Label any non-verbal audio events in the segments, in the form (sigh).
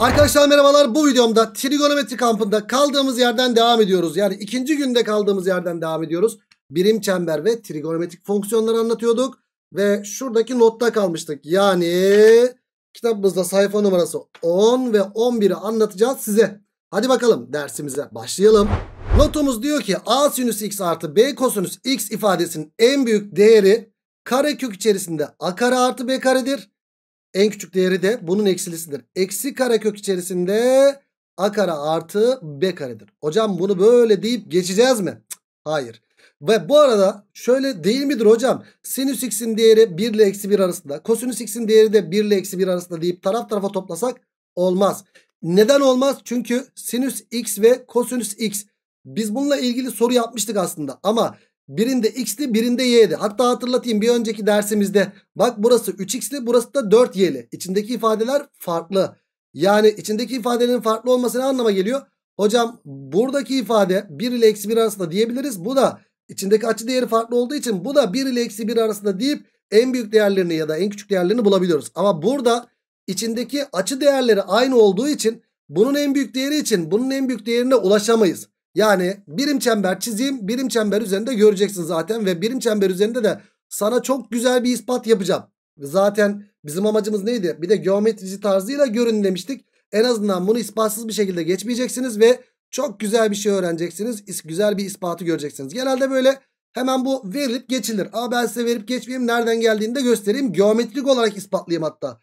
Arkadaşlar merhabalar bu videomda trigonometri kampında kaldığımız yerden devam ediyoruz. Yani ikinci günde kaldığımız yerden devam ediyoruz. Birim çember ve trigonometrik fonksiyonları anlatıyorduk. Ve şuradaki notta kalmıştık. Yani kitabımızda sayfa numarası 10 ve 11'i anlatacağız size. Hadi bakalım dersimize başlayalım. Notumuz diyor ki a sinüs x artı b kosinüs x ifadesinin en büyük değeri kare kök içerisinde a kare artı b karedir. En küçük değeri de bunun eksilisidir. Eksi karekök içerisinde a kare artı b karedir. Hocam bunu böyle deyip geçeceğiz mi? hayır. Ve bu arada şöyle değil midir hocam? Sinüs x'in değeri 1 ile eksi 1 arasında. Kosinüs x'in değeri de 1 ile eksi 1 arasında deyip taraf tarafa toplasak olmaz. Neden olmaz? Çünkü sinüs x ve kosinüs x. Biz bununla ilgili soru yapmıştık aslında ama Birinde x'li birinde y'li. Hatta hatırlatayım bir önceki dersimizde. Bak burası 3x'li burası da 4y'li. İçindeki ifadeler farklı. Yani içindeki ifadenin farklı olması ne anlama geliyor? Hocam buradaki ifade 1 ile eksi 1 arasında diyebiliriz. Bu da içindeki açı değeri farklı olduğu için bu da 1 ile eksi 1 arasında deyip en büyük değerlerini ya da en küçük değerlerini bulabiliyoruz. Ama burada içindeki açı değerleri aynı olduğu için bunun en büyük değeri için bunun en büyük değerine ulaşamayız. Yani birim çember çizeyim. Birim çember üzerinde göreceksin zaten. Ve birim çember üzerinde de sana çok güzel bir ispat yapacağım. Zaten bizim amacımız neydi? Bir de geometrici tarzıyla görün demiştik. En azından bunu ispatsız bir şekilde geçmeyeceksiniz ve çok güzel bir şey öğreneceksiniz. Güzel bir ispatı göreceksiniz. Genelde böyle hemen bu verilip geçilir. Aa ben size verip geçmeyeyim nereden geldiğini de göstereyim. Geometrik olarak ispatlayayım hatta.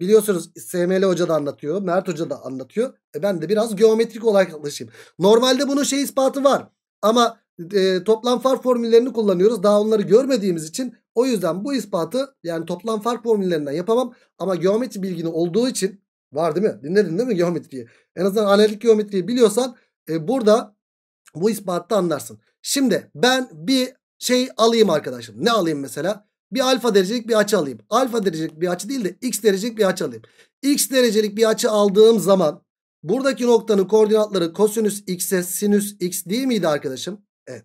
Biliyorsunuz SML Hoca da anlatıyor. Mert Hoca da anlatıyor. E ben de biraz geometrik olarak alışayım. Normalde bunun şey ispatı var. Ama e, toplam fark formüllerini kullanıyoruz. Daha onları görmediğimiz için o yüzden bu ispatı yani toplam fark formüllerinden yapamam. Ama geometri bilgini olduğu için var değil mi? Dinledin değil mi geometriyi? En azından analitik geometriyi biliyorsan e, burada bu ispatı anlarsın. Şimdi ben bir şey alayım arkadaşım. Ne alayım mesela? bir alfa derecelik bir açı alayım. Alfa derecelik bir açı değil de x derecelik bir açı alayım. X derecelik bir açı aldığım zaman buradaki noktanın koordinatları kosinüs x'e sinüs x değil miydi arkadaşım? Evet.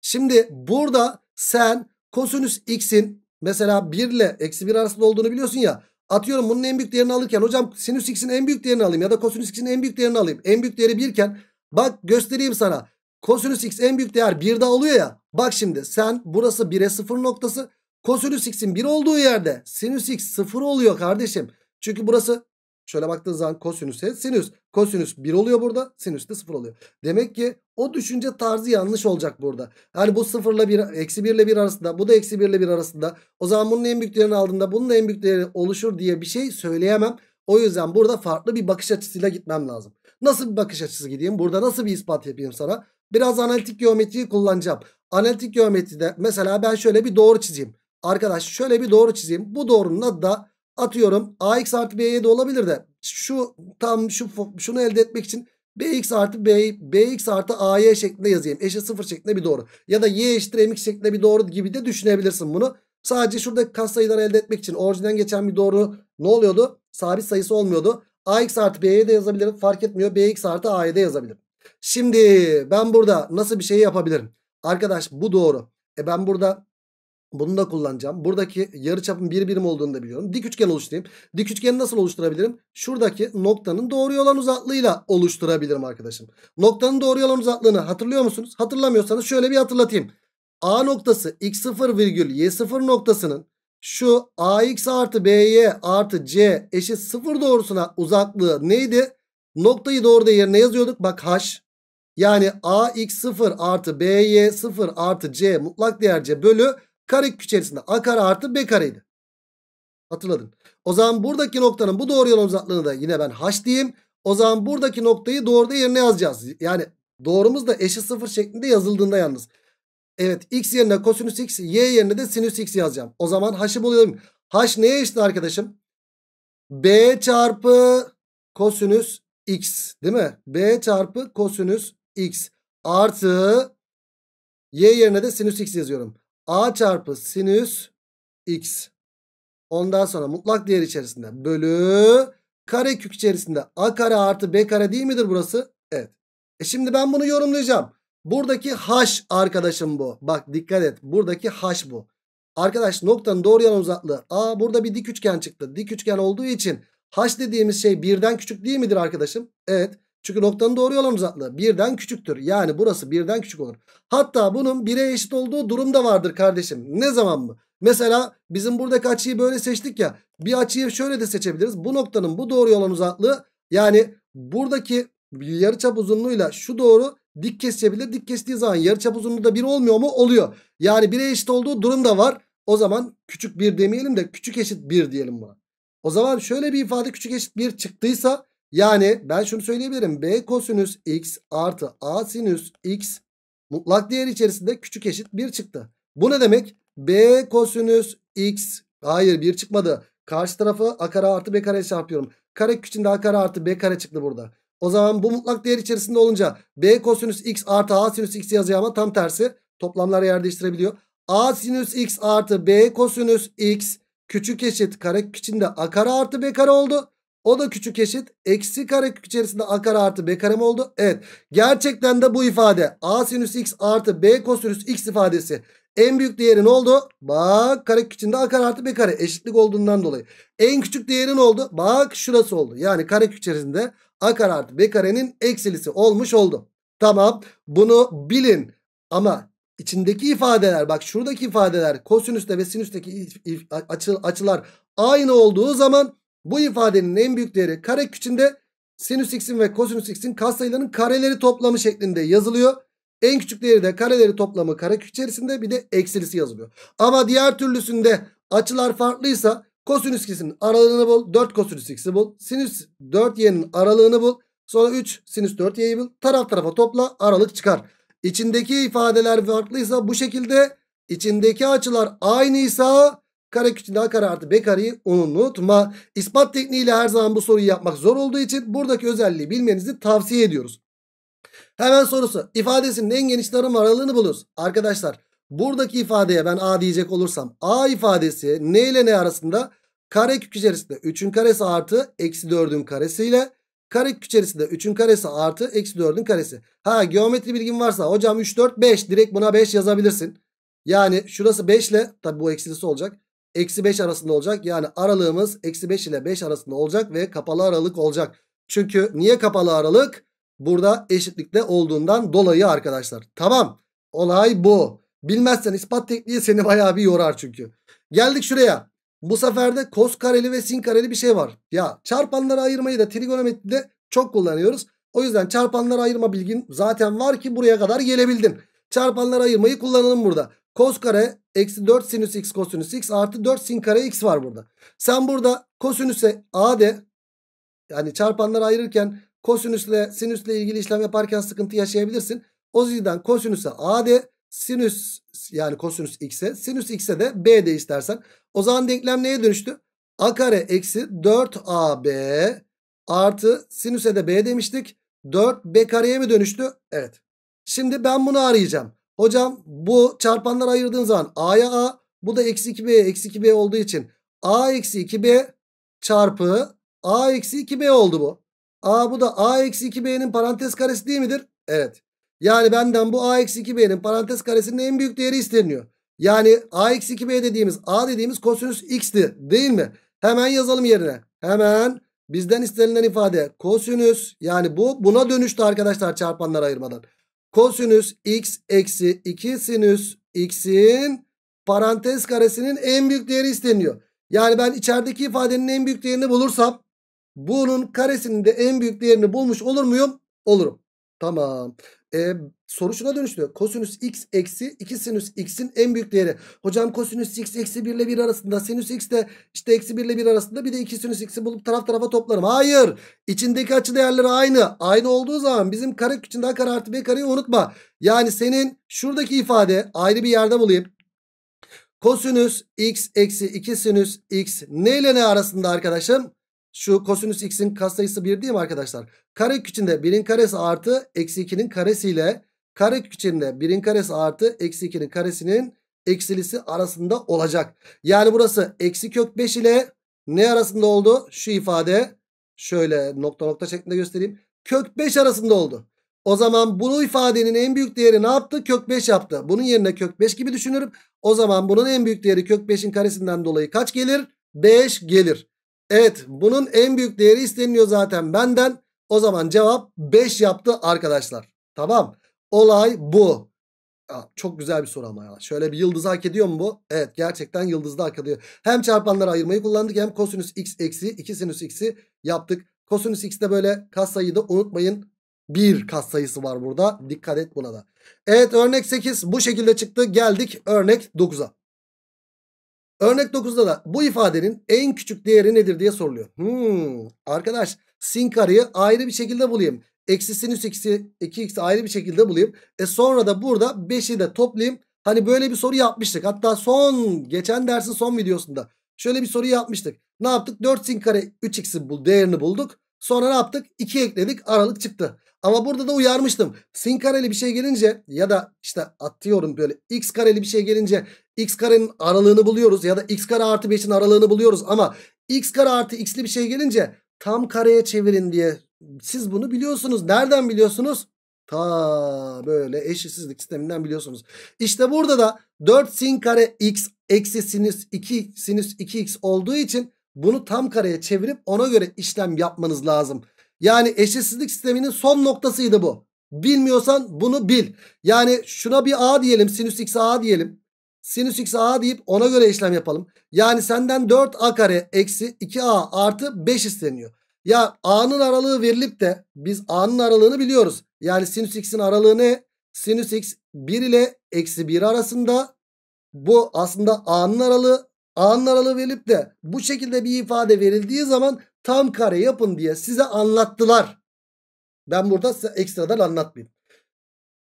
Şimdi burada sen kosinüs x'in mesela 1 ile eksi 1 arasında olduğunu biliyorsun ya. Atıyorum bunun en büyük değerini alırken hocam sinüs x'in en büyük değerini alayım ya da kosinüs x'in en büyük değerini alayım. En büyük değeri 1 iken bak göstereyim sana. Kosinüs x en büyük değer 1'de oluyor ya. Bak şimdi sen burası 1'e 0 noktası Kosinüs x'in 1 olduğu yerde sinüs x 0 oluyor kardeşim. Çünkü burası şöyle baktığınız zaman kosinüse sinüs. Kosinüs 1 oluyor burada. Sinüs de 0 oluyor. Demek ki o düşünce tarzı yanlış olacak burada. Yani bu 0 ile 1, eksi 1 ile 1 arasında. Bu da eksi 1 ile 1 arasında. O zaman bunun en büyük değerini aldığında bunun en büyük değeri oluşur diye bir şey söyleyemem. O yüzden burada farklı bir bakış açısıyla gitmem lazım. Nasıl bir bakış açısı gideyim? Burada nasıl bir ispat yapayım sana? Biraz analitik geometriyi kullanacağım. Analitik geometride mesela ben şöyle bir doğru çizeyim. Arkadaş şöyle bir doğru çizeyim. Bu doğrunun adı da atıyorum ax artı b'ye de olabilir de. Şu tam şu şunu elde etmek için bx artı b, bx artı ay şeklinde yazayım. Eşit sıfır şeklinde bir doğru. Ya da y eşittir mx şeklinde bir doğru gibi de düşünebilirsin bunu. Sadece şuradaki katsayıları elde etmek için orijinden geçen bir doğru ne oluyordu? Sabit sayısı olmuyordu. ax artı b'ye de yazabilirim. Fark etmiyor. bx artı a'ya de yazabilirim. Şimdi ben burada nasıl bir şey yapabilirim? Arkadaş bu doğru. E ben burada bunu da kullanacağım. Buradaki yarıçapın bir birim olduğunu da biliyorum. Dik üçgen oluşturayım. Dik üçgeni nasıl oluşturabilirim? Şuradaki noktanın doğru olan uzaklığıyla oluşturabilirim arkadaşım. Noktanın doğru olan uzaklığını hatırlıyor musunuz? Hatırlamıyorsanız şöyle bir hatırlatayım. A noktası x0 virgül y0 noktasının şu ax artı by artı c eşit 0 doğrusuna uzaklığı neydi? Noktayı doğru doğruda yerine yazıyorduk. Bak h. Yani ax0 artı by0 artı c mutlak değer c bölü Karek içerisinde a kare artı b kareydi. Hatırladın. O zaman buradaki noktanın bu doğru yolun uzaklığını da yine ben h diyeyim. O zaman buradaki noktayı doğruda yerine yazacağız. Yani doğrumuz da eşit sıfır şeklinde yazıldığında yalnız. Evet x yerine kosinüs x, y yerine de sinüs x yazacağım. O zaman h'ı bulalım. H neye eşit arkadaşım? b çarpı kosinüs x değil mi? b çarpı kosinüs x artı y yerine de sinüs x yazıyorum. A çarpı sinüs x. Ondan sonra mutlak değer içerisinde bölü kare kök içerisinde a kare artı b kare değil midir burası? Evet. E şimdi ben bunu yorumlayacağım. Buradaki h arkadaşım bu. Bak dikkat et. Buradaki h bu. Arkadaş noktanın doğru yan uzaklığı. Aa burada bir dik üçgen çıktı. Dik üçgen olduğu için h dediğimiz şey birden küçük değil midir arkadaşım? Evet. Çünkü noktanın doğru olan uzaklığı birden küçüktür. Yani burası birden küçük olur. Hatta bunun 1'e eşit olduğu durum da vardır kardeşim. Ne zaman mı? Mesela bizim buradaki açıyı böyle seçtik ya. Bir açıyı şöyle de seçebiliriz. Bu noktanın bu doğru olan uzaklığı yani buradaki yarıçap uzunluğuyla şu doğru dik kesebilir. Dik kestiği zaman yarıçap uzunluğu da 1 olmuyor mu? Oluyor. Yani 1'e eşit olduğu durum da var. O zaman küçük 1 demeyelim de küçük eşit 1 diyelim buna. O zaman şöyle bir ifade küçük eşit 1 çıktıysa yani ben şunu söyleyebilirim. B kosinüs x artı A sinüs x mutlak değer içerisinde küçük eşit 1 çıktı. Bu ne demek? B kosinüs x hayır 1 çıkmadı. Karşı tarafı A kare artı B kare çarpıyorum. Kare içinde A kare artı B kare çıktı burada. O zaman bu mutlak değer içerisinde olunca B kosinüs x artı A sinüs x yazıyor ama tam tersi. Toplamlar yer değiştirebiliyor. A sinüs x artı B kosinüs x küçük eşit kare içinde A kare artı B kare oldu. O da küçük eşit. Eksi kare içerisinde a kare artı b kare mi oldu. Evet. Gerçekten de bu ifade a sinüs x artı b kosinüs x ifadesi en büyük değeri ne oldu? Bak karekök içinde a kare artı b kare eşitlik olduğundan dolayı. En küçük değeri ne oldu? Bak şurası oldu. Yani karekök içerisinde a kare artı b karenin eksilisi olmuş oldu. Tamam bunu bilin ama içindeki ifadeler bak şuradaki ifadeler kosinüste ve sinüsteki açılar aynı olduğu zaman bu ifadenin en büyük değeri kare kökünde sinüs x'in ve kosinüs x'in katsayılarının kareleri toplamı şeklinde yazılıyor. En küçük değeri de kareleri toplamı karekök içerisinde bir de eksilisi yazılıyor. Ama diğer türlüsünde açılar farklıysa kosinüs x'in aralığını bul. 4 kosinüs x'i bul. Sinüs 4y'nin aralığını bul. Sonra 3 sinüs 4y'yi bul. Taraf tarafa topla aralık çıkar. İçindeki ifadeler farklıysa bu şekilde içindeki açılar aynıysa Kare küçüğünde A kare artı B kareyi unutma. İspat tekniğiyle her zaman bu soruyu yapmak zor olduğu için buradaki özelliği bilmenizi tavsiye ediyoruz. Hemen sorusu ifadesinin en geniş tarım aralığını buluruz. Arkadaşlar buradaki ifadeye ben A diyecek olursam A ifadesi ne ile ne arasında? Kare kök içerisinde 3'ün karesi artı eksi 4'ün karesiyle kök içerisinde 3'ün karesi artı eksi 4'ün karesi. Ha geometri bilgin varsa hocam 3 4 5 direkt buna 5 yazabilirsin. Yani şurası 5 ile tabi bu eksilisi olacak eksi 5 arasında olacak. Yani aralığımız eksi 5 ile 5 arasında olacak ve kapalı aralık olacak. Çünkü niye kapalı aralık? Burada eşitlikte olduğundan dolayı arkadaşlar. Tamam olay bu. Bilmezsen ispat tekniği seni bayağı bir yorar çünkü. Geldik şuraya. Bu sefer de kos kareli ve sin kareli bir şey var. Ya çarpanları ayırmayı da trigonometride çok kullanıyoruz. O yüzden çarpanları ayırma bilgin zaten var ki buraya kadar gelebildin. Çarpanları ayırmayı kullanalım burada. Kos kare eksi 4 sinüs x kosinüs x artı 4 sin kare x var burada. Sen burada kosinüse a de yani çarpanları ayırırken kosinüsle sinüsle ilgili işlem yaparken sıkıntı yaşayabilirsin. O yüzden kosinüse a de sinüs yani kosinüs x'e sinüs x'e de b de istersen. O zaman denklem neye dönüştü? a kare eksi 4ab artı sinüse de b demiştik. 4b kareye mi dönüştü? Evet. Şimdi ben bunu arayacağım. Hocam bu çarpanlar ayırdığın zaman A'ya A bu da eksi 2B eksi 2B olduğu için A eksi 2B çarpı A eksi 2B oldu bu. A bu da A eksi 2B'nin parantez karesi değil midir? Evet. Yani benden bu A eksi 2B'nin parantez karesinin en büyük değeri isteniyor. Yani A eksi 2B dediğimiz A dediğimiz kosinüs X'ti değil mi? Hemen yazalım yerine. Hemen bizden istenilen ifade kosinüs yani bu buna dönüştü arkadaşlar çarpanlar ayırmadan kosinüs x eksi 2 sinüs x'in parantez karesinin en büyük değeri isteniyor. Yani ben içerideki ifadenin en büyük değerini bulursam bunun karesinin de en büyük değerini bulmuş olur muyum? Olurum. Tamam e, soru şuna dönüştü. Kosinüs x eksi 2 sinüs x'in en büyük değeri. Hocam kosinüs x eksi 1 ile 1 arasında sinüs x de işte eksi 1 ile 1 arasında bir de 2 sinüs x'i bulup taraf tarafa toplarım. Hayır. İçindeki açı değerleri aynı. Aynı olduğu zaman bizim kare küçüğünden kare artı b kareyi unutma. Yani senin şuradaki ifade ayrı bir yerde bulayım. Kosinüs x eksi 2 sinüs x ne ile ne arasında arkadaşım? Şu kosinüs x'in katsayısı 1 değil mi arkadaşlar? Karekök içinde 1'in karesi artı eksi 2'nin karesiyle karekök içinde 1'in karesi artı eksi 2'nin karesinin eksilisi arasında olacak. Yani burası eksi kök 5 ile ne arasında oldu? Şu ifade şöyle nokta nokta şeklinde göstereyim. Kök 5 arasında oldu. O zaman bu ifadenin en büyük değeri ne yaptı? Kök 5 yaptı. Bunun yerine kök 5 gibi düşünürüm. O zaman bunun en büyük değeri kök 5'in karesinden dolayı kaç gelir? 5 gelir. Evet bunun en büyük değeri isteniyor zaten benden. O zaman cevap 5 yaptı arkadaşlar. Tamam olay bu. Ya, çok güzel bir soru ama ya. Şöyle bir yıldız hak ediyor mu bu? Evet gerçekten yıldızda hak ediyor. Hem çarpanları ayırmayı kullandık hem kosinüs x eksi 2 sinüs x'i yaptık. Kosinüs x de böyle kas sayıyı da unutmayın. Bir kas sayısı var burada. Dikkat et buna da. Evet örnek 8 bu şekilde çıktı. Geldik örnek 9'a. Örnek 9'da da bu ifadenin en küçük değeri nedir diye soruluyor. Hmm, arkadaş sin kareyi ayrı bir şekilde bulayım. Eksi sinüs x'i 2x'i ayrı bir şekilde bulayım. E sonra da burada 5'i de toplayayım. Hani böyle bir soru yapmıştık. Hatta son geçen dersin son videosunda şöyle bir soru yapmıştık. Ne yaptık? 4 sin kare 3x'i bu değerini bulduk. Sonra ne yaptık? 2 ekledik aralık çıktı. Ama burada da uyarmıştım. Sin kareli bir şey gelince ya da işte atıyorum böyle x kareli bir şey gelince x karenin aralığını buluyoruz ya da x kare artı 5'in aralığını buluyoruz. Ama x kare artı x'li bir şey gelince tam kareye çevirin diye siz bunu biliyorsunuz. Nereden biliyorsunuz? Ta böyle eşitsizlik sisteminden biliyorsunuz. İşte burada da 4 sin kare x eksi sinüs 2 sinüs 2x olduğu için bunu tam kareye çevirip ona göre işlem yapmanız lazım. Yani eşitsizlik sisteminin son noktasıydı bu. Bilmiyorsan bunu bil. Yani şuna bir a diyelim sinüs x a diyelim. Sinüs x a deyip ona göre işlem yapalım. Yani senden 4a kare eksi 2a artı 5 isteniyor. Ya a'nın aralığı verilip de biz a'nın aralığını biliyoruz. Yani sinüs x'in aralığı ne? Sinüs x 1 ile eksi 1 arasında. Bu aslında a'nın aralığı. A'nın aralığı verilip de bu şekilde bir ifade verildiği zaman tam kare yapın diye size anlattılar. Ben burada size ekstradan anlatmayayım.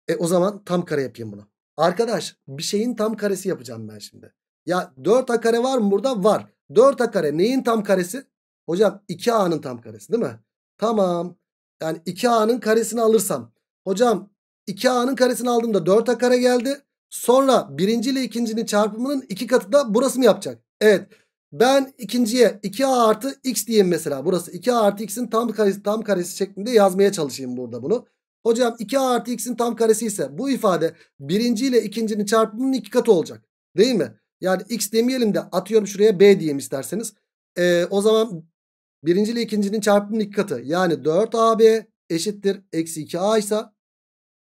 E o zaman tam kare yapayım bunu. Arkadaş bir şeyin tam karesi yapacağım ben şimdi. Ya 4a kare var mı burada? Var. 4a kare neyin tam karesi? Hocam 2a'nın tam karesi değil mi? Tamam. Yani 2a'nın karesini alırsam. Hocam 2a'nın karesini aldığımda 4a kare geldi. Sonra birinci ile ikincinin çarpımının iki katı da burası mı yapacak? Evet. Ben ikinciye 2a artı x diyeyim mesela. Burası 2a artı x'in tam karesi, tam karesi şeklinde yazmaya çalışayım burada bunu. Hocam 2a artı x'in tam karesi ise bu ifade birinci ile ikincinin çarpımının iki katı olacak. Değil mi? Yani x demeyelim de atıyorum şuraya b diyeyim isterseniz. Ee, o zaman birinci ile ikincinin çarpımının iki katı. Yani 4ab eşittir. Eksi 2a ise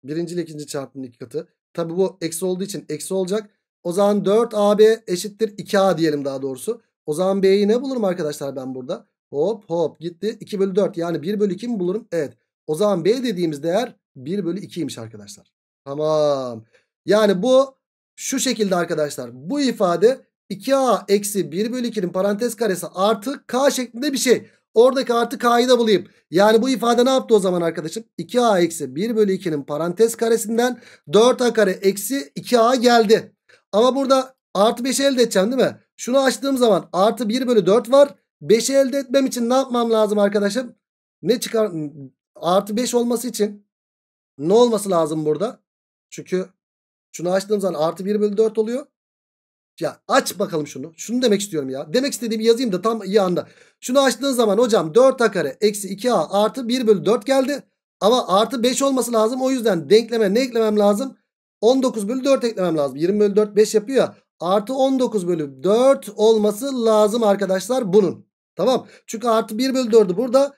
birinci ile ikinci çarpımının iki katı. Tabi bu eksi olduğu için eksi olacak. O zaman 4AB eşittir 2A diyelim daha doğrusu. O zaman B'yi ne bulurum arkadaşlar ben burada? Hop hop gitti. 2 bölü 4 yani 1 bölü 2 mi bulurum? Evet. O zaman B dediğimiz değer 1 bölü 2'ymiş arkadaşlar. Tamam. Yani bu şu şekilde arkadaşlar. Bu ifade 2A eksi 1 bölü 2'nin parantez karesi artı K şeklinde bir şey. Oradaki artı K'yı da bulayım. Yani bu ifade ne yaptı o zaman arkadaşım? 2A eksi 1 bölü 2'nin parantez karesinden 4A kare eksi 2A geldi. Ama burada artı 5'i elde edeceğim değil mi? Şunu açtığım zaman artı 1 bölü 4 var. 5'i elde etmem için ne yapmam lazım arkadaşım? Ne çıkar? Artı 5 olması için ne olması lazım burada? Çünkü şunu açtığım zaman artı 1 bölü 4 oluyor. Ya aç bakalım şunu. Şunu demek istiyorum ya. Demek istediğimi yazayım da tam iyi anda. Şunu açtığın zaman hocam 4a kare eksi 2a artı 1 bölü 4 geldi. Ama artı 5 olması lazım. O yüzden denkleme ne eklemem lazım? 19 bölü 4 eklemem lazım. 20 bölü 4 5 yapıyor ya. Artı 19 bölü 4 olması lazım arkadaşlar bunun. Tamam. Çünkü artı 1 bölü 4'ü burada.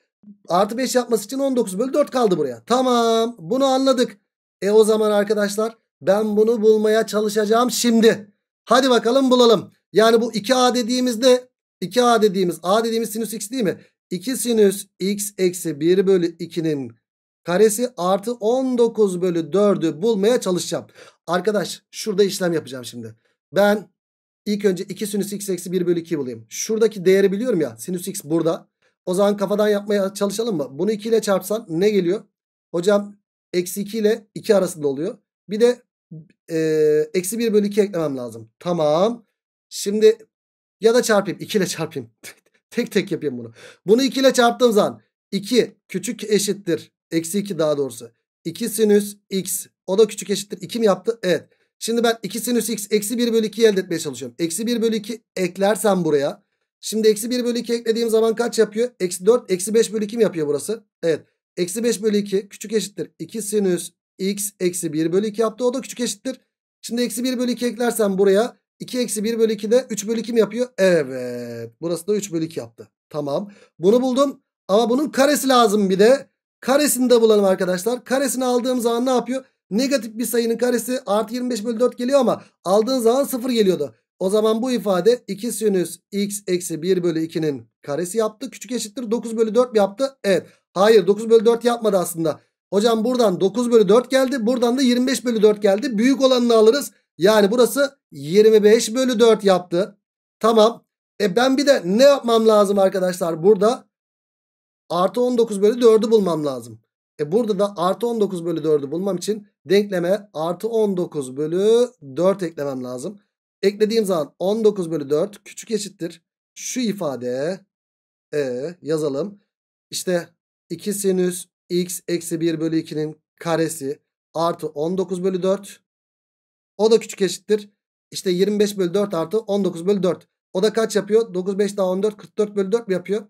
Artı 5 yapması için 19 bölü 4 kaldı buraya. Tamam. Bunu anladık. E o zaman arkadaşlar ben bunu bulmaya çalışacağım şimdi. Hadi bakalım bulalım. Yani bu 2a dediğimizde 2a dediğimiz a dediğimiz sinüs x değil mi? 2 sinüs x eksi 1 bölü 2'nin karesi artı 19 bölü 4'ü bulmaya çalışacağım. Arkadaş şurada işlem yapacağım şimdi. Ben ilk önce 2 sinüs x eksi 1 bölü 2 bulayım. Şuradaki değeri biliyorum ya sinüs x burada. O zaman kafadan yapmaya çalışalım mı? Bunu 2 ile çarpsan ne geliyor? Hocam eksi 2 ile 2 arasında oluyor. Bir de e, eksi 1 bölü 2 eklemem lazım. Tamam. Şimdi ya da çarpayım 2 ile çarpayım. (laughs) tek tek yapayım bunu. Bunu 2 ile çarptığım zaman 2 küçük eşittir Eksi 2 daha doğrusu. 2 sinüs x. O da küçük eşittir. 2 mi yaptı? Evet. Şimdi ben 2 sinüs x eksi 1 bölü 2'yi elde etmeye çalışıyorum. Eksi 1 bölü 2 eklersem buraya. Şimdi eksi 1 bölü 2 eklediğim zaman kaç yapıyor? Eksi 4 eksi 5 bölü 2 mi yapıyor burası? Evet. Eksi 5 bölü 2 küçük eşittir. 2 sinüs x eksi 1 bölü 2 yaptı. O da küçük eşittir. Şimdi eksi 1 bölü 2 eklersem buraya 2 eksi 1 bölü 2 de 3 bölü 2 mi yapıyor? Evet. Burası da 3 bölü 2 yaptı. Tamam. Bunu buldum. Ama bunun karesi lazım bir de. Karesini de bulalım arkadaşlar. Karesini aldığım zaman ne yapıyor? Negatif bir sayının karesi artı 25 bölü 4 geliyor ama aldığın zaman 0 geliyordu. O zaman bu ifade 2 sinüs x eksi 1 bölü 2'nin karesi yaptı. Küçük eşittir 9 bölü 4 yaptı? Evet. Hayır 9 bölü 4 yapmadı aslında. Hocam buradan 9 bölü 4 geldi. Buradan da 25 bölü 4 geldi. Büyük olanını alırız. Yani burası 25 bölü 4 yaptı. Tamam. E ben bir de ne yapmam lazım arkadaşlar? Burada artı 19 bölü 4'ü bulmam lazım. E burada da artı 19 bölü 4'ü bulmam için denkleme artı 19 bölü 4 eklemem lazım. Eklediğim zaman 19 bölü 4 küçük eşittir. Şu ifade e, yazalım. İşte 2 sinüs x eksi 1 bölü 2'nin karesi artı 19 bölü 4. O da küçük eşittir. İşte 25 bölü 4 artı 19 bölü 4. O da kaç yapıyor? 9, 5 daha 14, 44 bölü 4 mi yapıyor?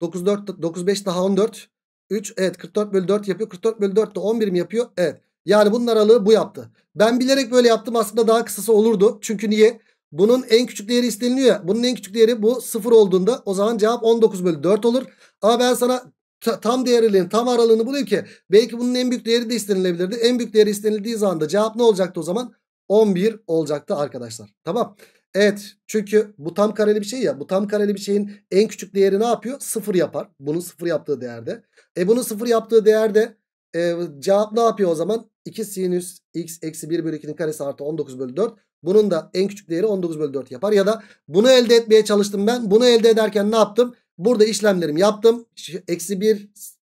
9, 4, 9, 5 daha 14. 3 evet 44 bölü 4 yapıyor. 44 bölü 4 de 11 mi yapıyor? Evet. Yani bunun aralığı bu yaptı. Ben bilerek böyle yaptım aslında daha kısası olurdu. Çünkü niye? Bunun en küçük değeri isteniliyor ya. Bunun en küçük değeri bu 0 olduğunda o zaman cevap 19 bölü 4 olur. Ama ben sana tam değerliliğin tam aralığını bulayım ki belki bunun en büyük değeri de istenilebilirdi. En büyük değeri istenildiği zaman da cevap ne olacaktı o zaman? 11 olacaktı arkadaşlar. Tamam. Evet çünkü bu tam kareli bir şey ya. Bu tam kareli bir şeyin en küçük değeri ne yapıyor? Sıfır yapar. Bunun sıfır yaptığı değerde. E bunun sıfır yaptığı değerde e, cevap ne yapıyor o zaman? 2 sinüs x eksi 1 bölü 2'nin karesi artı 19 bölü 4. Bunun da en küçük değeri 19 bölü 4 yapar. Ya da bunu elde etmeye çalıştım ben. Bunu elde ederken ne yaptım? Burada işlemlerim yaptım. Eksi 1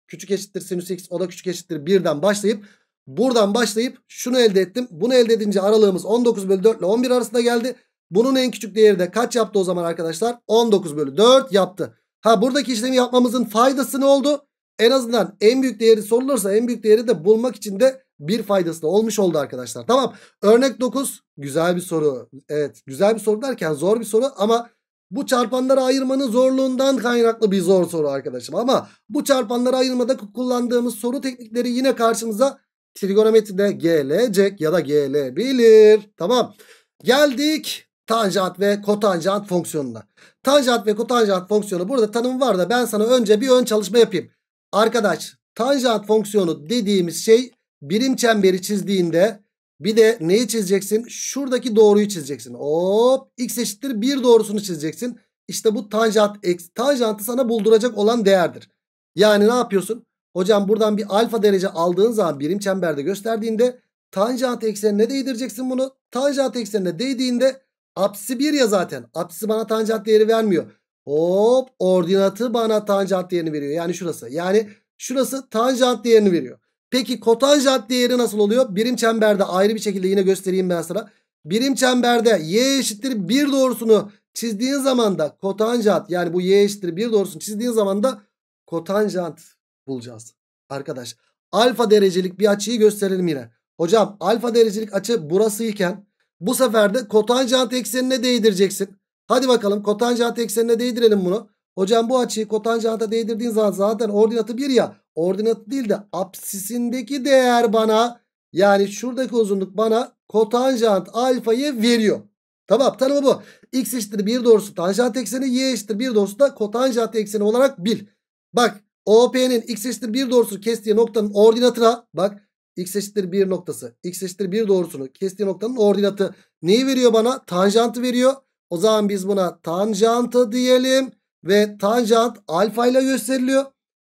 küçük eşittir sinüs x o da küçük eşittir 1'den başlayıp buradan başlayıp şunu elde ettim. Bunu elde edince aralığımız 19 bölü 4 ile 11 arasında geldi. Bunun en küçük değeri de kaç yaptı o zaman arkadaşlar? 19 bölü 4 yaptı. Ha buradaki işlemi yapmamızın faydası ne oldu? En azından en büyük değeri sorulursa en büyük değeri de bulmak için de bir faydası da olmuş oldu arkadaşlar. Tamam örnek 9 güzel bir soru. Evet güzel bir soru derken zor bir soru ama bu çarpanları ayırmanın zorluğundan kaynaklı bir zor soru arkadaşım. Ama bu çarpanları ayırmada kullandığımız soru teknikleri yine karşımıza trigonometride gelecek ya da gelebilir. Tamam geldik tanjant ve kotanjant fonksiyonuna. Tanjant ve kotanjant fonksiyonu burada tanım var da ben sana önce bir ön çalışma yapayım. Arkadaş tanjant fonksiyonu dediğimiz şey birim çemberi çizdiğinde bir de neyi çizeceksin? Şuradaki doğruyu çizeceksin. Hop x eşittir 1 doğrusunu çizeceksin. İşte bu tanjant x tanjantı sana bulduracak olan değerdir. Yani ne yapıyorsun? Hocam buradan bir alfa derece aldığın zaman birim çemberde gösterdiğinde tanjant eksenine değdireceksin bunu. Tanjant eksenine değdiğinde Apsi 1 ya zaten. Apsi bana tanjant değeri vermiyor. Hop ordinatı bana tanjant değerini veriyor. Yani şurası. Yani şurası tanjant değerini veriyor. Peki kotanjant değeri nasıl oluyor? Birim çemberde ayrı bir şekilde yine göstereyim ben sana. Birim çemberde y eşittir 1 doğrusunu çizdiğin zaman da kotanjant yani bu y eşittir 1 doğrusunu çizdiğin zaman da kotanjant bulacağız. Arkadaş alfa derecelik bir açıyı gösterelim yine. Hocam alfa derecelik açı burasıyken. iken bu sefer de kotanjant eksenine değdireceksin. Hadi bakalım kotanjant eksenine değdirelim bunu. Hocam bu açıyı kotanjanta değdirdiğin zaman zaten ordinatı 1 ya. Ordinatı değil de apsisindeki değer bana yani şuradaki uzunluk bana kotanjant alfayı veriyor. Tamam tanımı bu. X eşittir 1 doğrusu tanjant ekseni y eşittir 1 doğrusu da kotanjant ekseni olarak bil. Bak OP'nin x eşittir 1 doğrusu kestiği noktanın ordinatına bak x eşittir 1 noktası x eşittir 1 doğrusunu kestiği noktanın ordinatı neyi veriyor bana? Tanjantı veriyor. O zaman biz buna tanjantı diyelim ve tanjant alfa ile gösteriliyor.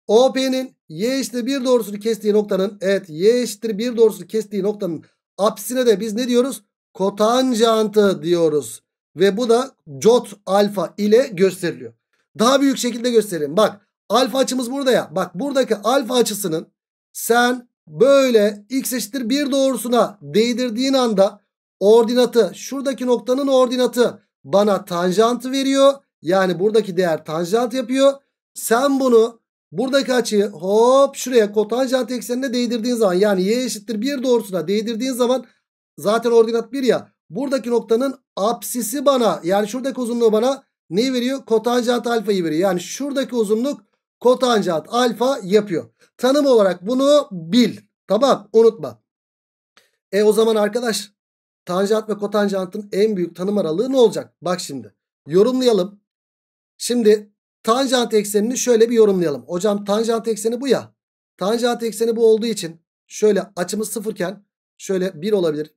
OP'nin y eşittir 1 doğrusunu kestiği noktanın evet y eşittir 1 doğrusunu kestiği noktanın apsisine de biz ne diyoruz? Kotanjantı diyoruz. Ve bu da cot alfa ile gösteriliyor. Daha büyük şekilde gösterelim. Bak alfa açımız burada ya. Bak buradaki alfa açısının sen böyle x eşittir 1 doğrusuna değdirdiğin anda ordinatı şuradaki noktanın ordinatı bana tanjantı veriyor. Yani buradaki değer tanjant yapıyor. Sen bunu buradaki açıyı hop şuraya kotanjant eksenine değdirdiğin zaman yani y eşittir 1 doğrusuna değdirdiğin zaman zaten ordinat 1 ya buradaki noktanın apsisi bana yani şuradaki uzunluğu bana ne veriyor? Kotanjant alfayı veriyor. Yani şuradaki uzunluk kotanjant alfa yapıyor. Tanım olarak bunu bil. Tamam unutma. E o zaman arkadaş tanjant ve kotanjantın en büyük tanım aralığı ne olacak? Bak şimdi yorumlayalım. Şimdi tanjant eksenini şöyle bir yorumlayalım. Hocam tanjant ekseni bu ya. Tanjant ekseni bu olduğu için şöyle açımız sıfırken şöyle 1 olabilir.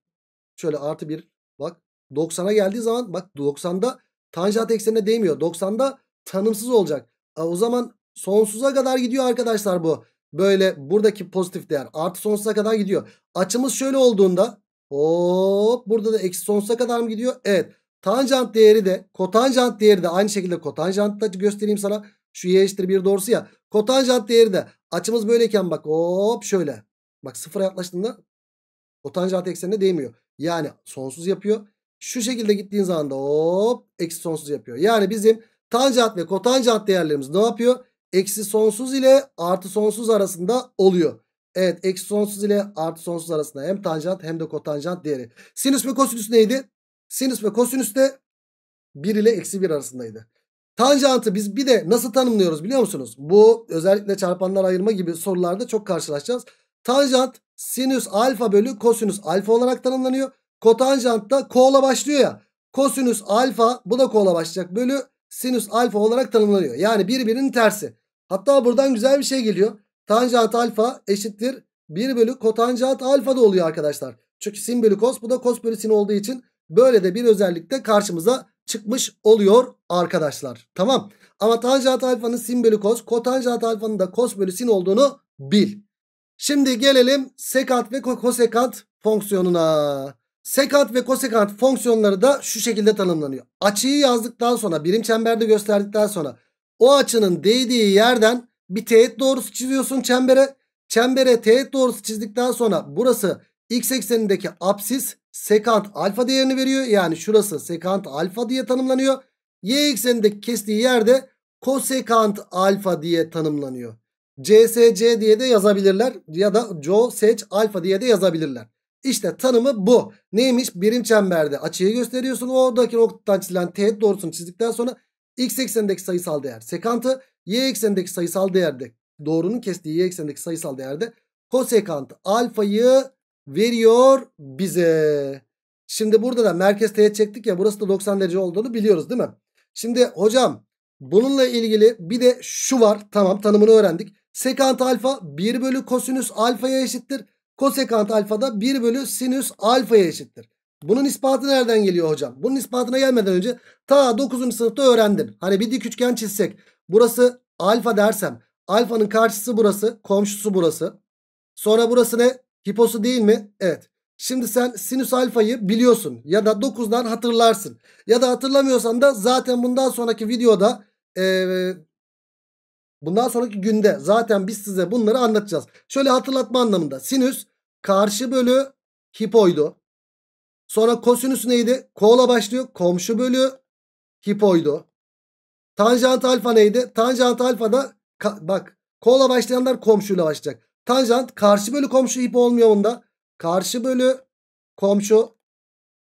Şöyle artı 1 bak 90'a geldiği zaman bak 90'da tanjant eksenine değmiyor. 90'da tanımsız olacak. O zaman Sonsuza kadar gidiyor arkadaşlar bu. Böyle buradaki pozitif değer artı sonsuza kadar gidiyor. Açımız şöyle olduğunda hop burada da eksi sonsuza kadar mı gidiyor? Evet. Tanjant değeri de kotanjant değeri de aynı şekilde kotanjant da göstereyim sana. Şu y eşittir 1 doğrusu ya. Kotanjant değeri de açımız böyleyken bak hop şöyle. Bak sıfıra yaklaştığında kotanjant eksenine değmiyor. Yani sonsuz yapıyor. Şu şekilde gittiğin zaman da hop eksi sonsuz yapıyor. Yani bizim tanjant ve kotanjant değerlerimiz ne yapıyor? eksi sonsuz ile artı sonsuz arasında oluyor. Evet eksi sonsuz ile artı sonsuz arasında hem tanjant hem de kotanjant değeri. Sinüs ve kosinüs neydi? Sinüs ve kosinüs de 1 ile eksi 1 arasındaydı. Tanjantı biz bir de nasıl tanımlıyoruz biliyor musunuz? Bu özellikle çarpanlar ayırma gibi sorularda çok karşılaşacağız. Tanjant sinüs alfa bölü kosinüs alfa olarak tanımlanıyor. Kotanjant da kola başlıyor ya. Kosinüs alfa bu da kola başlayacak bölü sinüs alfa olarak tanımlanıyor. Yani birbirinin tersi. Hatta buradan güzel bir şey geliyor. Tanjant alfa eşittir 1 bölü kotanjant alfa da oluyor arkadaşlar. Çünkü sin bölü kos bu da kos bölü sin olduğu için böyle de bir özellikle karşımıza çıkmış oluyor arkadaşlar. Tamam ama tanjant alfanın sin bölü kos kotanjant alfanın da kos bölü sin olduğunu bil. Şimdi gelelim sekant ve kosekant fonksiyonuna. Sekant ve kosekant fonksiyonları da şu şekilde tanımlanıyor. Açıyı yazdıktan sonra birim çemberde gösterdikten sonra o açının değdiği yerden bir teğet doğrusu çiziyorsun çembere. Çembere teğet doğrusu çizdikten sonra burası x eksenindeki apsis sekant alfa değerini veriyor. Yani şurası sekant alfa diye tanımlanıyor. Y eksenindeki kestiği yerde kosekant alfa diye tanımlanıyor. CSC diye de yazabilirler ya da cosec alfa diye de yazabilirler. İşte tanımı bu. Neymiş? Birim çemberde açıyı gösteriyorsun. Oradaki noktadan çizilen teğet doğrusunu çizdikten sonra X eksenindeki sayısal değer sekantı. Y eksenindeki sayısal değerde doğrunun kestiği y eksenindeki sayısal değerde kosekantı alfayı veriyor bize. Şimdi burada da merkez teğet çektik ya burası da 90 derece olduğunu biliyoruz değil mi? Şimdi hocam bununla ilgili bir de şu var. Tamam tanımını öğrendik. Sekant alfa 1 bölü kosinüs alfaya eşittir. Kosekant alfa da 1 bölü sinüs alfaya eşittir. Bunun ispatı nereden geliyor hocam? Bunun ispatına gelmeden önce ta 9. sınıfta öğrendim. Hani bir dik üçgen çizsek. Burası alfa dersem. Alfanın karşısı burası. Komşusu burası. Sonra burası ne? Hiposu değil mi? Evet. Şimdi sen sinüs alfayı biliyorsun. Ya da 9'dan hatırlarsın. Ya da hatırlamıyorsan da zaten bundan sonraki videoda... Ee, bundan sonraki günde zaten biz size bunları anlatacağız. Şöyle hatırlatma anlamında. Sinüs karşı bölü hipoydu. Sonra kosinüs neydi? Kola başlıyor. Komşu bölü hipoydu. Tanjant alfa neydi? Tanjant alfa da bak kola başlayanlar komşuyla başlayacak. Tanjant karşı bölü komşu hipo olmuyor bunda. Karşı bölü komşu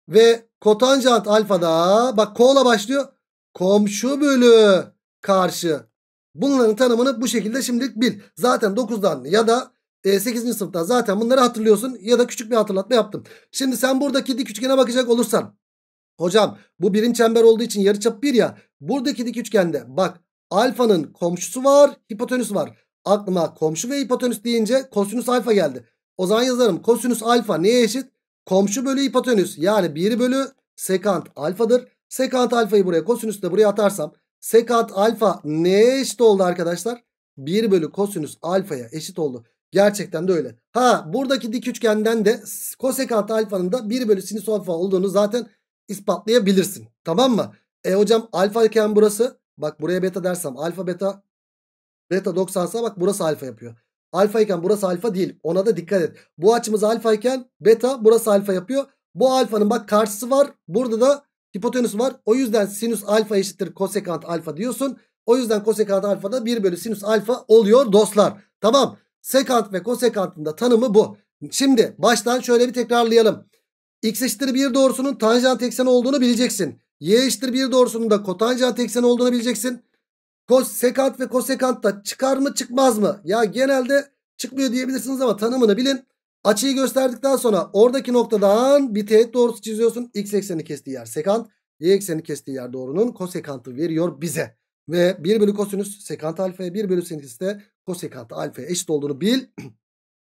ve kotanjant alfa da bak kola başlıyor. Komşu bölü karşı. Bunların tanımını bu şekilde şimdilik bil. Zaten 9'dan ya da 8. E, sınıfta zaten bunları hatırlıyorsun ya da küçük bir hatırlatma yaptım. Şimdi sen buradaki dik üçgene bakacak olursan. Hocam bu birim çember olduğu için yarıçap bir ya. Buradaki dik üçgende bak alfanın komşusu var hipotenüs var. Aklıma komşu ve hipotenüs deyince kosinüs alfa geldi. O zaman yazarım kosinüs alfa neye eşit? Komşu bölü hipotenüs yani 1 bölü sekant alfadır. Sekant alfayı buraya kosinüsü de buraya atarsam sekant alfa neye eşit oldu arkadaşlar? 1 bölü kosinüs alfaya eşit oldu. Gerçekten de öyle. Ha buradaki dik üçgenden de kosekant alfanın da 1 bölü sinüs alfa olduğunu zaten ispatlayabilirsin. Tamam mı? E hocam alfa iken burası bak buraya beta dersem alfa beta beta 90'sa bak burası alfa yapıyor. Alfa iken burası alfa değil. Ona da dikkat et. Bu açımız alfa iken beta burası alfa yapıyor. Bu alfanın bak karşısı var. Burada da hipotenüs var. O yüzden sinüs alfa eşittir kosekant alfa diyorsun. O yüzden kosekant alfa da 1 bölü sinüs alfa oluyor dostlar. Tamam. Sekant ve kosekantın da tanımı bu. Şimdi baştan şöyle bir tekrarlayalım. X eşittir 1 doğrusunun tanjant ekseni olduğunu bileceksin. Y eşittir 1 doğrusunun da kotanjant ekseni olduğunu bileceksin. sekant ve kosekant da çıkar mı çıkmaz mı? Ya genelde çıkmıyor diyebilirsiniz ama tanımını bilin. Açıyı gösterdikten sonra oradaki noktadan bir teğet doğrusu çiziyorsun. X ekseni kestiği yer sekant. Y ekseni kestiği yer doğrunun kosekantı veriyor bize. Ve 1 bölü kosinüs sekant alfa 1 bölü sinüs de kosekant alfa eşit olduğunu bil. (clears throat)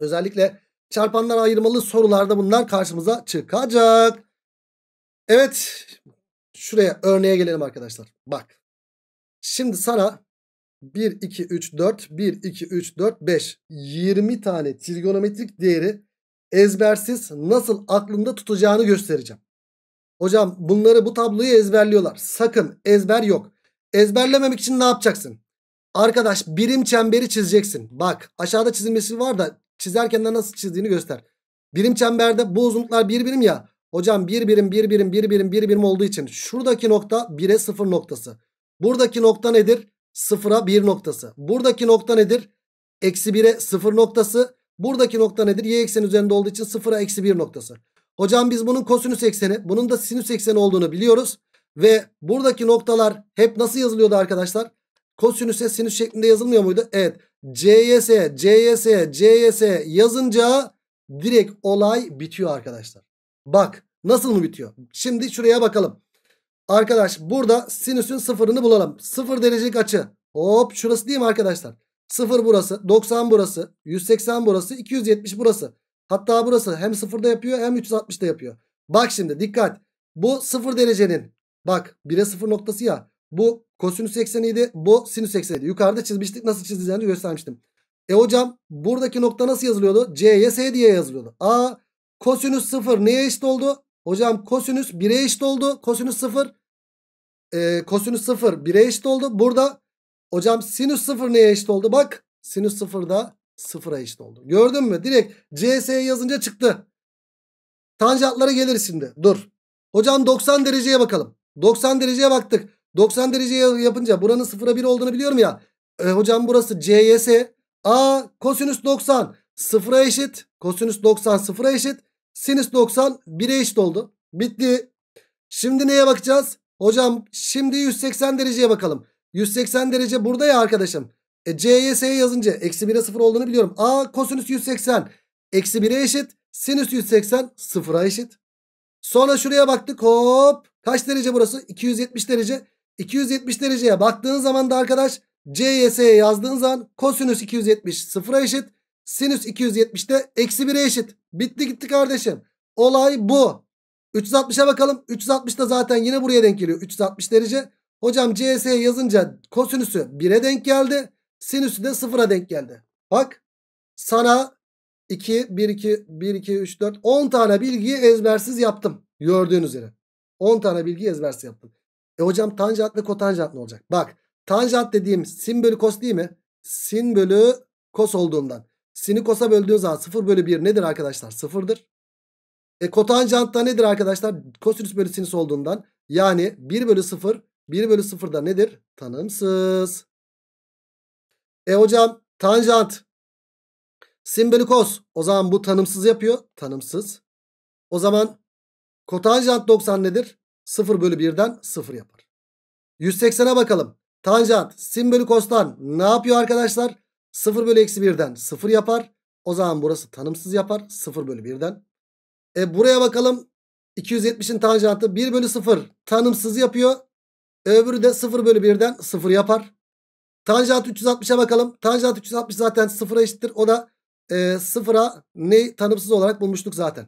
Özellikle çarpanlar ayırmalı sorularda bunlar karşımıza çıkacak. Evet şuraya örneğe gelelim arkadaşlar. Bak şimdi sana 1, 2, 3, 4, 1, 2, 3, 4, 5 20 tane trigonometrik değeri ezbersiz nasıl aklında tutacağını göstereceğim. Hocam bunları bu tabloyu ezberliyorlar. Sakın ezber yok. Ezberlememek için ne yapacaksın? Arkadaş birim çemberi çizeceksin. Bak aşağıda çizilmesi var da çizerken de nasıl çizdiğini göster. Birim çemberde bu uzunluklar bir birim ya. Hocam bir birim bir birim bir birim bir birim olduğu için şuradaki nokta 1'e 0 noktası. Buradaki nokta nedir? 0'a 1 noktası. Buradaki nokta nedir? Eksi 1'e 0 noktası. Buradaki nokta nedir? Y ekseni üzerinde olduğu için 0'a eksi 1 noktası. Hocam biz bunun kosinüs ekseni bunun da sinüs ekseni olduğunu biliyoruz. Ve buradaki noktalar hep nasıl yazılıyordu arkadaşlar? Kosinüse sinüs şeklinde yazılmıyor muydu? Evet. CYS, CYS, CYS yazınca direkt olay bitiyor arkadaşlar. Bak nasıl mı bitiyor? Şimdi şuraya bakalım. Arkadaş burada sinüsün sıfırını bulalım. Sıfır derecelik açı. Hop şurası değil mi arkadaşlar? Sıfır burası, 90 burası, 180 burası, 270 burası. Hatta burası hem sıfırda yapıyor hem 360'da yapıyor. Bak şimdi dikkat. Bu sıfır derecenin bak 1'e sıfır noktası ya. Bu kosinüs ekseniydi. Bu sinüs ekseniydi. Yukarıda çizmiştik. Nasıl çizileceğini göstermiştim. E hocam buradaki nokta nasıl yazılıyordu? C'ye S diye yazılıyordu. A kosinüs 0 neye eşit oldu? Hocam kosinüs 1'e eşit oldu. Kosinüs 0 e, kosinüs 0 1'e eşit oldu. Burada hocam sinüs 0 neye eşit oldu? Bak sinüs 0 da 0'a eşit oldu. Gördün mü? Direkt CS yazınca çıktı. Tanjantlara gelir şimdi. Dur. Hocam 90 dereceye bakalım. 90 dereceye baktık. 90 derece yapınca buranın sıfıra 1 olduğunu biliyorum ya. E, hocam burası CYS. A kosinüs 90 sıfıra eşit. Kosinüs 90 sıfıra eşit. Sinüs 90 1'e eşit oldu. Bitti. Şimdi neye bakacağız? Hocam şimdi 180 dereceye bakalım. 180 derece burada ya arkadaşım. E, CYS'ye yazınca eksi 1'e 0 olduğunu biliyorum. A kosinüs 180 eksi 1'e eşit. Sinüs 180 sıfıra eşit. Sonra şuraya baktık hop. Kaç derece burası? 270 derece. 270 dereceye baktığın zaman da arkadaş CYS'ye yazdığın zaman kosinüs 270 sıfıra eşit. Sinüs 270 de eksi 1'e eşit. Bitti gitti kardeşim. Olay bu. 360'a bakalım. 360 da zaten yine buraya denk geliyor. 360 derece. Hocam CS'ye yazınca kosinüsü 1'e denk geldi. Sinüsü de 0'a denk geldi. Bak sana 2, 1, 2, 1, 2, 3, 4, 10 tane bilgiyi ezbersiz yaptım. Gördüğünüz üzere. 10 tane bilgiyi ezbersiz yaptım. E hocam tanjant ve kotanjant ne olacak? Bak tanjant dediğim sin bölü kos değil mi? Sin bölü kos olduğundan. Sin'i kosa böldüğün zaman 0 bölü 1 nedir arkadaşlar? 0'dır. E kotanjant da nedir arkadaşlar? Kosinüs bölü sinüs olduğundan. Yani 1 bölü 0. 1 bölü 0 da nedir? Tanımsız. E hocam tanjant. Sin bölü kos. O zaman bu tanımsız yapıyor. Tanımsız. O zaman kotanjant 90 nedir? 0 bölü 1'den 0 yapar. 180'e bakalım. Tanjant sin bölü kostan ne yapıyor arkadaşlar? 0 bölü eksi 1'den 0 yapar. O zaman burası tanımsız yapar. 0 bölü 1'den. E buraya bakalım. 270'in tanjantı 1 bölü 0 tanımsız yapıyor. Öbürü de 0 bölü 1'den 0 yapar. Tanjant 360'a bakalım. Tanjant 360 zaten 0'a eşittir. O da e, 0'a ne tanımsız olarak bulmuştuk zaten.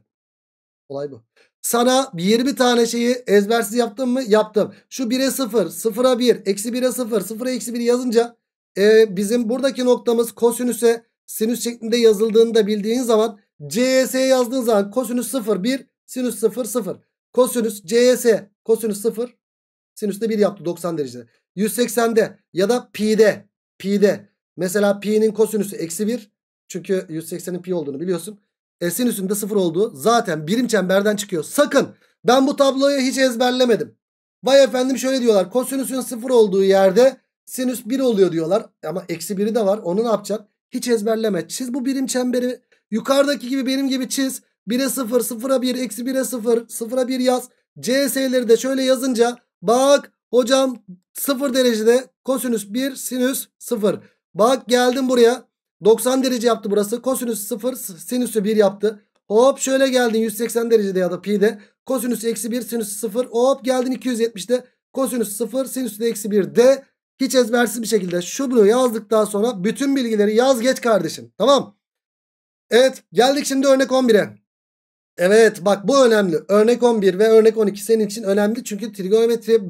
Olay bu. Sana 20 tane şeyi ezbersiz yaptım mı? Yaptım. Şu 1'e 0, 0'a 1, eksi 1'e 0, 0'a eksi 1 yazınca e, bizim buradaki noktamız kosinüse sinüs şeklinde yazıldığında bildiğin zaman CS yazdığın zaman kosinüs 0, 1, sinüs 0, 0. Kosinüs CS, kosinüs 0, sinüs de 1 yaptı 90 derecede. 180'de ya da pi'de, pi'de. Mesela pi'nin kosinüsü eksi 1. Çünkü 180'in pi olduğunu biliyorsun. S'in üstünde 0 olduğu zaten birim çemberden çıkıyor. Sakın ben bu tabloyu hiç ezberlemedim. Vay efendim şöyle diyorlar. Kosinüsün 0 olduğu yerde sinüs 1 oluyor diyorlar. Ama eksi 1'i de var. Onu ne yapacaksın? Hiç ezberleme. Çiz bu birim çemberi. Yukarıdaki gibi benim gibi çiz. 1'e 0, 0'a 1, eksi 1'e 0, 0'a 1 yaz. CS'leri de şöyle yazınca bak hocam 0 derecede kosinüs 1 sinüs 0. Bak geldim buraya 90 derece yaptı burası. Kosinüs 0 sinüsü 1 yaptı. Hop şöyle geldin 180 derecede ya da pi'de. Kosinüs eksi 1 sinüsü 0. Hop geldin 270'de. Kosinüs 0 sinüsü de eksi 1 de. Hiç ezbersiz bir şekilde şu bunu yazdıktan sonra bütün bilgileri yaz geç kardeşim. Tamam. Evet geldik şimdi örnek 11'e. Evet bak bu önemli. Örnek 11 ve örnek 12 senin için önemli. Çünkü trigonometri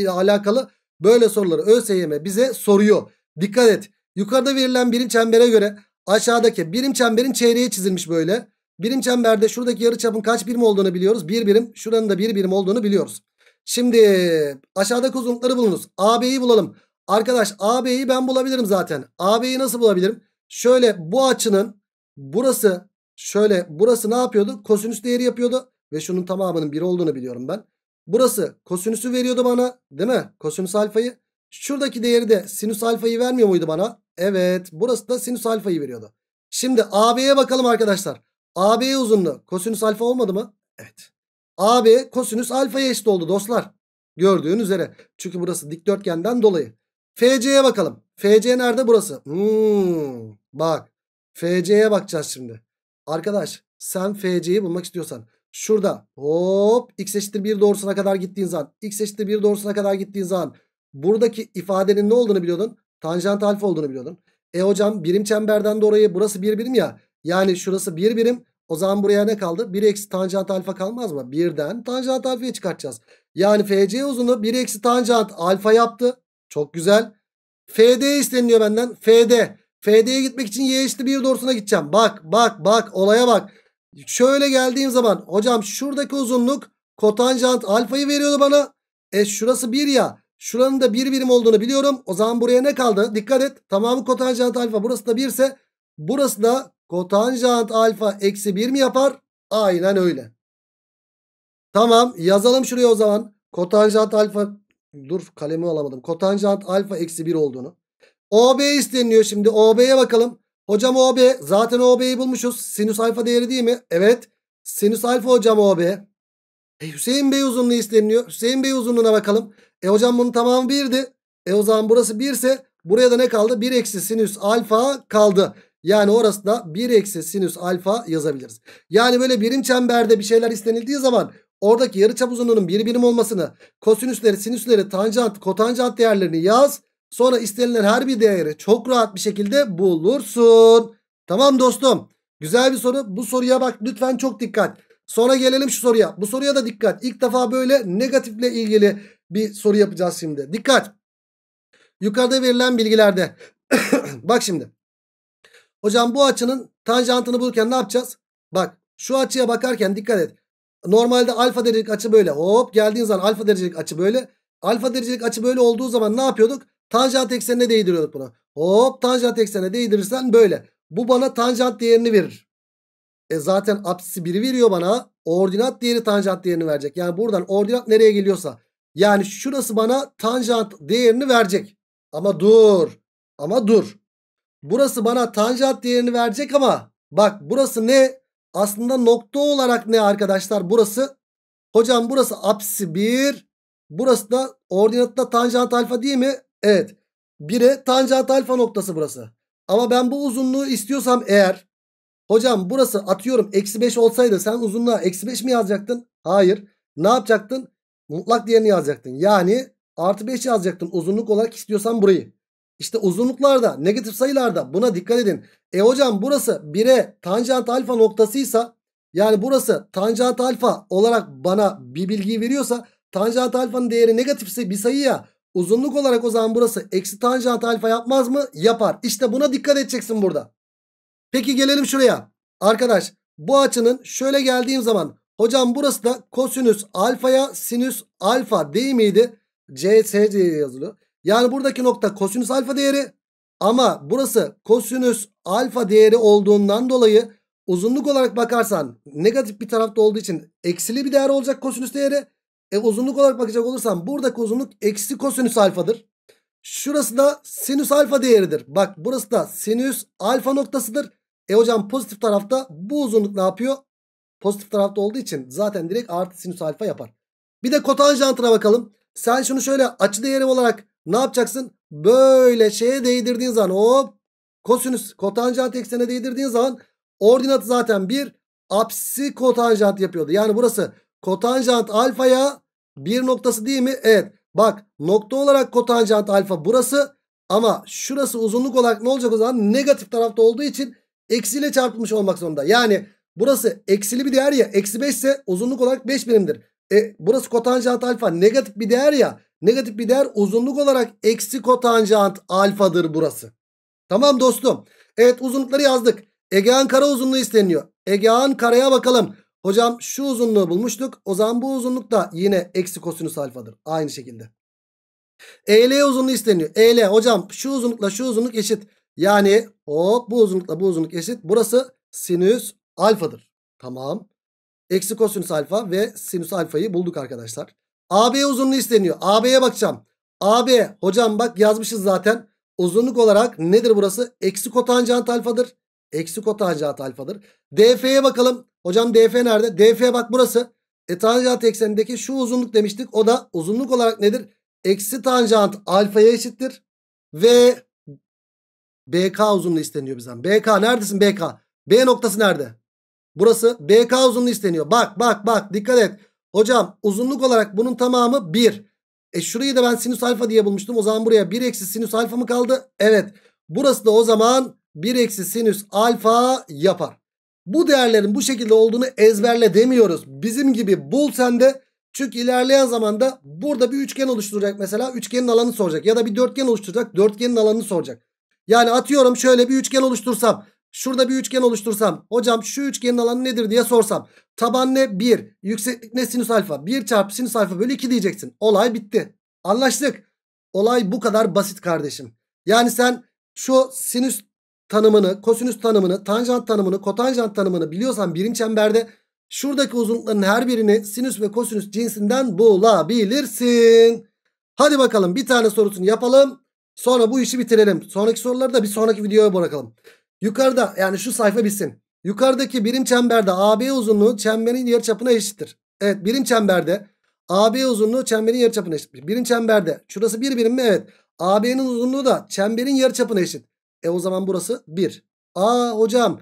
ile alakalı böyle soruları ÖSYM bize soruyor. Dikkat et. Yukarıda verilen birim çembere göre aşağıdaki birim çemberin çeyreği çizilmiş böyle. Birim çemberde şuradaki yarı çapın kaç birim olduğunu biliyoruz. Bir birim. Şuranın da bir birim olduğunu biliyoruz. Şimdi aşağıdaki uzunlukları bulunuz. AB'yi bulalım. Arkadaş AB'yi ben bulabilirim zaten. AB'yi nasıl bulabilirim? Şöyle bu açının burası şöyle burası ne yapıyordu? Kosinüs değeri yapıyordu. Ve şunun tamamının 1 olduğunu biliyorum ben. Burası kosinüsü veriyordu bana değil mi? Kosinüs alfayı. Şuradaki değeri de sinüs alfayı vermiyor muydu bana? Evet burası da sinüs alfayı veriyordu. Şimdi AB'ye bakalım arkadaşlar. AB uzunluğu kosinüs alfa olmadı mı? Evet. AB kosinüs alfaya eşit oldu dostlar. Gördüğün üzere. Çünkü burası dikdörtgenden dolayı. FC'ye bakalım. FC nerede burası? Hmm, bak. FC'ye bakacağız şimdi. Arkadaş sen FC'yi bulmak istiyorsan. Şurada hop x eşittir 1 doğrusuna kadar gittiğin zaman. X eşittir 1 doğrusuna kadar gittiğin zaman. Buradaki ifadenin ne olduğunu biliyordun. Tanjant alfa olduğunu biliyordum. E hocam birim çemberden de burası bir birim ya. Yani şurası bir birim. O zaman buraya ne kaldı? 1 eksi tanjant alfa kalmaz mı? Birden tanjant alfayı çıkartacağız. Yani FC uzunluğu 1 eksi tanjant alfa yaptı. Çok güzel. FD isteniliyor benden. FD. FD'ye gitmek için y eşitli 1 doğrusuna gideceğim. Bak bak bak olaya bak. Şöyle geldiğim zaman hocam şuradaki uzunluk kotanjant alfayı veriyordu bana. E şurası 1 ya. Şuranın da bir birim olduğunu biliyorum. O zaman buraya ne kaldı? Dikkat et. Tamamı kotanjant alfa. Burası da 1 ise burası da kotanjant alfa eksi 1 mi yapar? Aynen öyle. Tamam yazalım şuraya o zaman. Kotanjant alfa dur kalemi alamadım. Kotanjant alfa eksi 1 olduğunu. OB isteniliyor şimdi. OB'ye bakalım. Hocam OB zaten OB'yi bulmuşuz. Sinüs alfa değeri değil mi? Evet. Sinüs alfa hocam OB. E Hüseyin Bey uzunluğu isteniyor. Hüseyin Bey uzunluğuna bakalım. E hocam bunun tamamı 1'di. E o zaman burası 1 ise buraya da ne kaldı? 1 eksi sinüs alfa kaldı. Yani orası da 1 eksi sinüs alfa yazabiliriz. Yani böyle birim çemberde bir şeyler istenildiği zaman oradaki yarıçap uzunluğunun bir birim olmasını, kosinüsleri, sinüsleri, tanjant, kotanjant değerlerini yaz. Sonra istenilen her bir değeri çok rahat bir şekilde bulursun. Tamam dostum. Güzel bir soru. Bu soruya bak lütfen çok dikkat. Sonra gelelim şu soruya. Bu soruya da dikkat. İlk defa böyle negatifle ilgili bir soru yapacağız şimdi. Dikkat. Yukarıda verilen bilgilerde. (coughs) Bak şimdi. Hocam bu açının tanjantını bulurken ne yapacağız? Bak şu açıya bakarken dikkat et. Normalde alfa derecelik açı böyle. Hop geldiğin zaman alfa derecelik açı böyle. Alfa derecelik açı böyle olduğu zaman ne yapıyorduk? Tanjant eksenine değdiriyorduk bunu. Hop tanjant eksenine değdirirsen böyle. Bu bana tanjant değerini verir. E zaten apsisi 1'i veriyor bana. Ordinat değeri tanjant değerini verecek. Yani buradan ordinat nereye geliyorsa. Yani şurası bana tanjant değerini verecek. Ama dur. Ama dur. Burası bana tanjant değerini verecek ama bak burası ne? Aslında nokta olarak ne arkadaşlar burası? Hocam burası apsisi 1. Burası da ordinatında tanjant alfa değil mi? Evet. 1'e tanjant alfa noktası burası. Ama ben bu uzunluğu istiyorsam eğer Hocam burası atıyorum eksi 5 olsaydı sen uzunluğa eksi 5 mi yazacaktın? Hayır. Ne yapacaktın? Mutlak değerini yazacaktın. Yani artı 5 yazacaktın uzunluk olarak istiyorsan burayı. İşte uzunluklarda negatif sayılarda buna dikkat edin. E hocam burası 1'e tanjant alfa noktasıysa yani burası tanjant alfa olarak bana bir bilgiyi veriyorsa tanjant alfanın değeri negatifse bir sayı ya uzunluk olarak o zaman burası eksi tanjant alfa yapmaz mı? Yapar. İşte buna dikkat edeceksin burada. Peki gelelim şuraya. Arkadaş bu açının şöyle geldiğim zaman hocam burası da kosinüs alfaya sinüs alfa değil miydi? CSC diye yazılıyor. Yani buradaki nokta kosinüs alfa değeri ama burası kosinüs alfa değeri olduğundan dolayı uzunluk olarak bakarsan negatif bir tarafta olduğu için eksili bir değer olacak kosinüs değeri. E uzunluk olarak bakacak olursan buradaki uzunluk eksi kosinüs alfadır. Şurası da sinüs alfa değeridir. Bak burası da sinüs alfa noktasıdır. E hocam pozitif tarafta bu uzunluk ne yapıyor? Pozitif tarafta olduğu için zaten direkt artı sinüs alfa yapar. Bir de kotanjantına bakalım. Sen şunu şöyle açı değeri olarak ne yapacaksın? Böyle şeye değdirdiğin zaman hop kosinüs kotanjant eksene değdirdiğin zaman ordinatı zaten bir apsi kotanjant yapıyordu. Yani burası kotanjant alfaya bir noktası değil mi? Evet. Bak nokta olarak kotanjant alfa burası ama şurası uzunluk olarak ne olacak o zaman? Negatif tarafta olduğu için eksiyle çarpılmış olmak zorunda. Yani burası eksili bir değer ya eksi 5 ise uzunluk olarak 5 birimdir. E, burası kotanjant alfa negatif bir değer ya negatif bir değer uzunluk olarak eksi kotanjant alfadır burası. Tamam dostum. Evet uzunlukları yazdık. Egean kara uzunluğu isteniyor. Egean karaya bakalım. Hocam şu uzunluğu bulmuştuk. O zaman bu uzunluk da yine eksi kosinüs alfadır. Aynı şekilde. EL uzunluğu isteniyor. EL hocam şu uzunlukla şu uzunluk eşit. Yani hop bu uzunlukla bu uzunluk eşit. Burası sinüs alfadır. Tamam. Eksi kosinüs alfa ve sinüs alfayı bulduk arkadaşlar. AB uzunluğu isteniyor. AB'ye bakacağım. AB hocam bak yazmışız zaten. Uzunluk olarak nedir burası? Eksi kotanjant alfadır. Eksi kotanjant alfadır. DF'ye bakalım. Hocam DF nerede? DF bak burası. E tanjant eksenindeki şu uzunluk demiştik. O da uzunluk olarak nedir? Eksi tanjant alfaya eşittir. Ve BK uzunluğu isteniyor bizden. BK neredesin BK? B noktası nerede? Burası BK uzunluğu isteniyor. Bak bak bak dikkat et. Hocam uzunluk olarak bunun tamamı 1. E şurayı da ben sinüs alfa diye bulmuştum. O zaman buraya 1 eksi sinüs alfa mı kaldı? Evet. Burası da o zaman 1 eksi sinüs alfa yapar. Bu değerlerin bu şekilde olduğunu ezberle demiyoruz. Bizim gibi bul sen Çünkü ilerleyen zamanda burada bir üçgen oluşturacak mesela. Üçgenin alanı soracak. Ya da bir dörtgen oluşturacak. Dörtgenin alanını soracak. Yani atıyorum şöyle bir üçgen oluştursam. Şurada bir üçgen oluştursam. Hocam şu üçgenin alanı nedir diye sorsam. Taban ne? 1. Yükseklik ne? Sinüs alfa. 1 çarpı sinüs alfa bölü 2 diyeceksin. Olay bitti. Anlaştık. Olay bu kadar basit kardeşim. Yani sen şu sinüs tanımını, kosinüs tanımını, tanjant tanımını, kotanjant tanımını biliyorsan birim çemberde şuradaki uzunlukların her birini sinüs ve kosinüs cinsinden bulabilirsin. Hadi bakalım bir tane sorusunu yapalım. Sonra bu işi bitirelim. Sonraki soruları da bir sonraki videoya bırakalım. Yukarıda yani şu sayfa bitsin. Yukarıdaki birim çemberde AB uzunluğu çemberin yarıçapına eşittir. Evet birim çemberde AB uzunluğu çemberin yarıçapına eşittir. Birim çemberde şurası bir birim mi? Evet. AB'nin uzunluğu da çemberin yarıçapına eşit. E o zaman burası 1. Aa hocam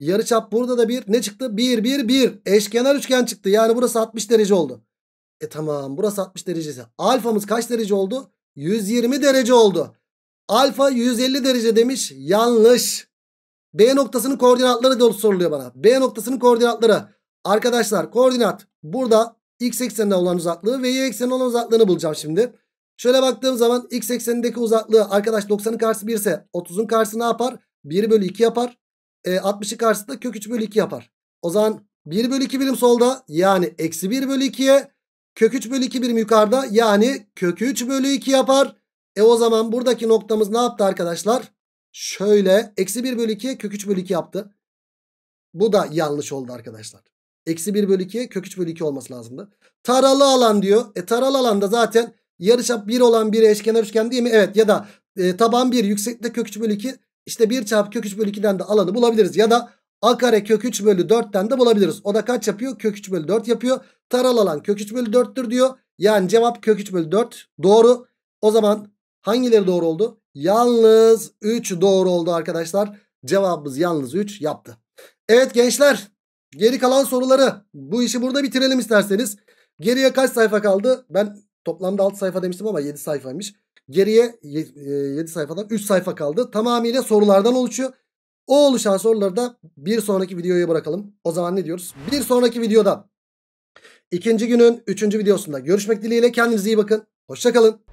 yarıçap burada da 1. Ne çıktı? 1 1 1. Eşkenar üçgen çıktı. Yani burası 60 derece oldu. E tamam burası 60 derecesi. Alfamız kaç derece oldu? 120 derece oldu. Alfa 150 derece demiş. Yanlış. B noktasının koordinatları da soruluyor bana. B noktasının koordinatları. Arkadaşlar koordinat burada x eksenine olan uzaklığı ve y eksenine olan uzaklığını bulacağım şimdi. Şöyle baktığım zaman x eksenindeki uzaklığı arkadaş 90'ın karşısı 1 ise 30'un karşısı ne yapar? 1 bölü 2 yapar. E, 60'ın karşısı da kök 3 bölü 2 yapar. O zaman 1 bölü 2 birim solda yani eksi 1 bölü 2'ye kök 3 bölü 2 birim yukarıda yani kök 3 bölü 2 yapar. E o zaman buradaki noktamız ne yaptı arkadaşlar? Şöyle eksi 1 bölü 2'ye kök 3 bölü 2 yaptı. Bu da yanlış oldu arkadaşlar. Eksi 1 bölü 2'ye kök 3 bölü 2 olması lazımdı. Taralı alan diyor. E taralı alanda zaten Yarıçap 1 olan bir eşkenar üçgen değil mi? Evet ya da e, taban 1 yükseklik kök 3 bölü 2 işte 1 çarpı kök 3 bölü 2'den de alanı bulabiliriz. Ya da a kare kök 3 bölü 4'ten de bulabiliriz. O da kaç yapıyor? Kök 3 bölü 4 yapıyor. Taral alan kök 3 bölü 4'tür diyor. Yani cevap kök 3 bölü 4 doğru. O zaman hangileri doğru oldu? Yalnız 3 doğru oldu arkadaşlar. Cevabımız yalnız 3 yaptı. Evet gençler geri kalan soruları bu işi burada bitirelim isterseniz. Geriye kaç sayfa kaldı? Ben Toplamda 6 sayfa demiştim ama 7 sayfaymış. Geriye 7 e, sayfadan 3 sayfa kaldı. Tamamıyla sorulardan oluşuyor. O oluşan soruları da bir sonraki videoya bırakalım. O zaman ne diyoruz? Bir sonraki videoda ikinci günün 3. videosunda görüşmek dileğiyle. Kendinize iyi bakın. Hoşçakalın.